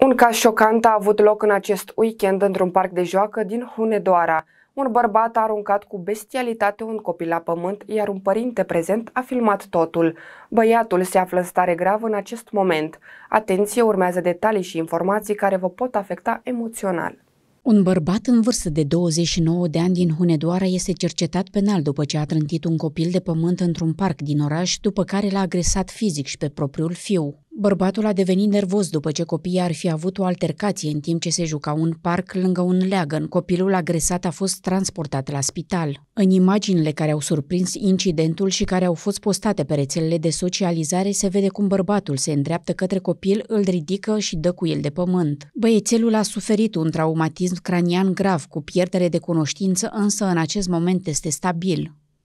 Un caz șocant a avut loc în acest weekend într-un parc de joacă din Hunedoara. Un bărbat a aruncat cu bestialitate un copil la pământ, iar un părinte prezent a filmat totul. Băiatul se află în stare gravă în acest moment. Atenție, urmează detalii și informații care vă pot afecta emoțional. Un bărbat în vârstă de 29 de ani din Hunedoara este cercetat penal după ce a trântit un copil de pământ într-un parc din oraș, după care l-a agresat fizic și pe propriul fiu. Bărbatul a devenit nervos după ce copiii ar fi avut o altercație în timp ce se juca un parc lângă un leagăn. Copilul agresat a fost transportat la spital. În imaginile care au surprins incidentul și care au fost postate pe rețelele de socializare, se vede cum bărbatul se îndreaptă către copil, îl ridică și dă cu el de pământ. Băiețelul a suferit un traumatism cranian grav cu pierdere de cunoștință, însă în acest moment este stabil.